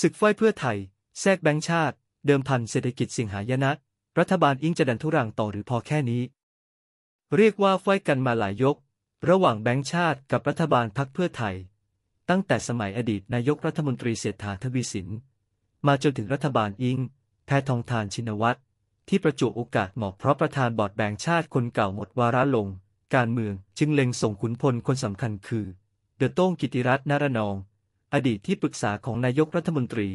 ศึกฝ้ายเพื่อไทยแทรกแบงค์ชาติ เดิมพันเศรษฐกิจสิ่งหายนะรัฐบาลอิงจะดันทุรังต่อหรือพอแค่นี้ เรียกว่าฝ้ายกันมาหลายยก ระหว่างแบงค์ชาติกับรัฐบาลพักเพื่อไทย ตั้งแต่สมัยอดีตนายกรัฐมนตรีเศรษฐาทวีสิน มาจนถึงรัฐบาลอิงแพทองทานชินวัตรที่ประจุโอกาสเหมาะเพราะประธานบอร์ดแบงค์ชาติ คนเก่าหมดวาระลง การเมืองจึงเล็งส่งขุนพลคนสำคัญคือเดอโต้งกิติรัตน์นารนองอดีตที่ปรึกษาของนายกรัฐมนตรี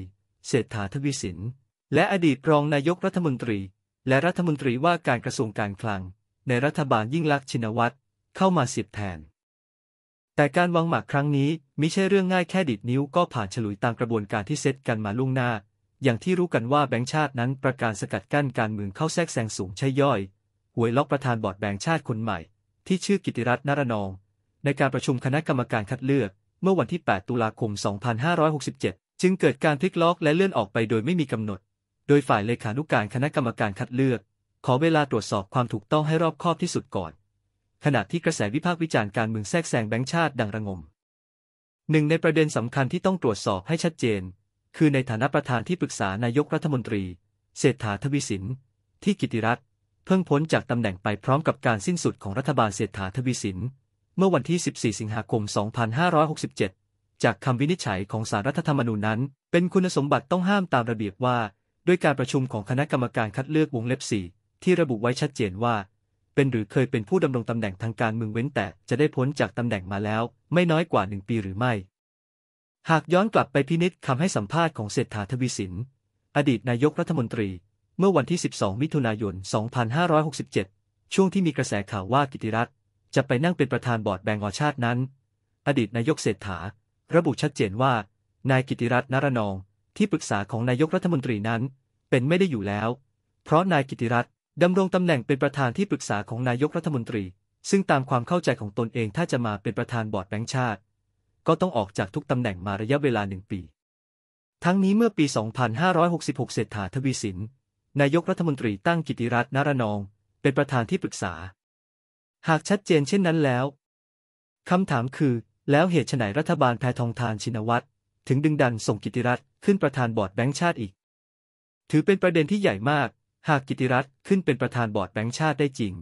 เศรษฐาทวีสินและอดีตรองนายกรัฐมนตรี และรัฐมนตรีว่าการกระทรวงการคลัง ในรัฐบาลยิ่งลักษณ์ชินวัตร เข้ามาสิบแทน แต่การวางหมากครั้งนี้มิใช่เรื่องง่ายแค่ดิดนิ้วก็ผ่านฉลุยตามกระบวนการที่เซตกันมาล่วงหน้า อย่างที่รู้กันว่าแบงค์ชาตินั้นประกาศสกัดกั้นการเมืองเข้าแทรกแซงสูงใช่ย่อยหวยล็อกประธานบอร์ดแบงค์ชาติคนใหม่ ที่ชื่อกิติรัตน์นรนอง ในการประชุมคณะกรรมการคัดเลือกเมื่อวันที่ 8 ตุลาคม 2567 จึงเกิดการพลิกล็อกและเลื่อนออกไปโดยไม่มีกำหนด โดยฝ่ายเลขานุการคณะกรรมการคัดเลือก ขอเวลาตรวจสอบความถูกต้องให้รอบคอบที่สุดก่อน ขณะที่กระแสวิพากษ์วิจารณ์การเมืองแทรกแซงแบงค์ชาติดังระงม หนึ่งในประเด็นสำคัญที่ต้องตรวจสอบให้ชัดเจน คือในฐานะประธานที่ปรึกษานายกรัฐมนตรี เศรษฐาทวีสินที่กิติรัตน์เพิ่งพ้นจากตำแหน่งไปพร้อมกับการสิ้นสุดของรัฐบาลเศรษฐาทวีสินเมื่อวันที่ 14 สิงหาคม 2567 จากคำวินิจฉัยของสารรัฐธรรมนูญนั้น เป็นคุณสมบัติต้องห้ามตามระเบียบว่า ด้วยการประชุมของคณะกรรมการคัดเลือกวงเล็บ4ที่ระบุไว้ชัดเจนว่า เป็นหรือเคยเป็นผู้ดำรงตำแหน่งทางการเมืองเว้นแต่จะได้พ้นจากตำแหน่งมาแล้ว ไม่น้อยกว่าหนึ่งปีหรือไม่ หากย้อนกลับไปพินิจคำให้สัมภาษณ์ของเศรษฐาทวีสินอดีตนายกรัฐมนตรี เมื่อวันที่ 12 มิถุนายน 2567 ช่วงที่มีกระแสข่าวว่ากิติรัตนจะไปนั่งเป็นประธานบอร์ดแบงก์อชาตินั้น อดีตนายกเศรษฐา ระบุชัดเจนว่า นายกิติรัตน์นรนองที่ปรึกษาของนายกรัฐมนตรีนั้น เป็นไม่ได้อยู่แล้ว เพราะนายกิติรัตน์ดำรงตำแหน่งเป็นประธานที่ปรึกษาของนายกรัฐมนตรี ซึ่งตามความเข้าใจของตนเองถ้าจะมาเป็นประธานบอร์ดแบงก์ชาติ ก็ต้องออกจากทุกตำแหน่งมาระยะเวลาหนึ่งปี ทั้งนี้เมื่อปี 2566 เศรษฐาทวีสิน นายกรัฐมนตรีตั้งกิติรัตน์นรนองเป็นประธานที่ปรึกษาหากชัดเจนเช่นนั้นแล้วคำถามคือแล้วเหตุไฉนรัฐบาลแพทองทานชินวัตรถึงดึงดันส่งกิติรัตน์ขึ้นประธานบอร์ดแบงก์ชาติอีก ถือเป็นประเด็นที่ใหญ่มาก หากกิติรัตน์ขึ้นเป็นประธานบอร์ดแบงก์ชาติได้จริง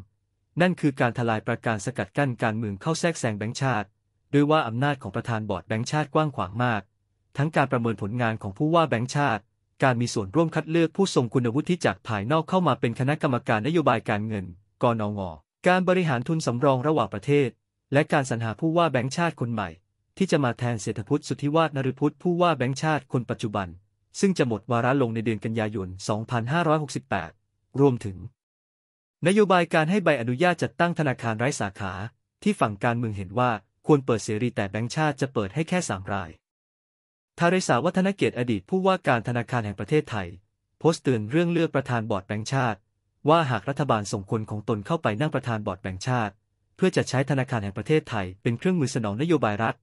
นั่นคือการทลายประการสกัดกั้นการเมืองเข้าแทรกแซงแบงก์ชาติด้วยว่าอำนาจของประธานบอร์ดแบงก์ชาติกว้างขวางมาก ทั้งการประเมินผลงานของผู้ว่าแบงก์ชาติ การมีส่วนร่วมคัดเลือกผู้ทรงคุณวุฒิจากภายนอกเข้ามาเป็นคณะกรรมการนโยบายการเงินกนงการบริหารทุนสำรองระหว่างประเทศ และการสรรหาผู้ว่าแบงค์ชาติคนใหม่ ที่จะมาแทนเศรษฐพุทธสุทธิวาฒนฤพุทธผู้ว่าแบงค์ชาติคนปัจจุบัน ซึ่งจะหมดวาระลงในเดือนกันยายน2568 รวมถึง นโยบายการให้ใบอนุญาตจัดตั้งธนาคารไร้สาขา ที่ฝั่งการเมืองเห็นว่าควรเปิดเสรีแต่แบงค์ชาติจะเปิดให้แค่สามราย ทาริสาวัฒนเกียรติอดีตผู้ว่าการธนาคารแห่งประเทศไทยโพสต์เตือนเรื่องเลือกประธานบอร์ดแบงค์ชาติว่าหากรัฐบาลส่งคนของตนเข้าไปนั่งประธานบอร์ดแบ่งชาติ เพื่อจะใช้ธนาคารแห่งประเทศไทย เป็นเครื่องมือสนองนโยบายรัฐ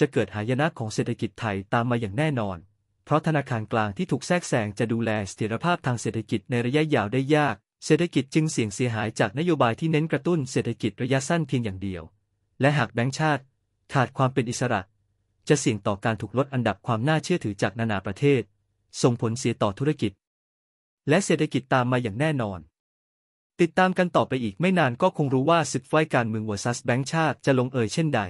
จะเกิดหายนะของเศรษฐกิจไทยตามมาอย่างแน่นอน เพราะธนาคารกลางที่ถูกแทรกแซงจะดูแลเสถียรภาพทางเศรษฐกิจในระยะยาวได้ยาก เศรษฐกิจจึงเสี่ยงเสียหายจากนโยบายที่เน้นกระตุ้นเศรษฐกิจระยะสั้นเพียงอย่างเดียว และหากแบงก์ชาติขาดความเป็นอิสระ จะเสี่ยงต่อการถูกลดอันดับความน่าเชื่อถือจากนานาประเทศ ส่งผลเสียต่อธุรกิจ และเศรษฐกิจตามมาอย่างแน่นอนติดตามกันต่อไปอีกไม่นานก็คงรู้ว่าสึกไฟการเมืองวัซัสแบงค์ชาติจะลงเอยเช่นใด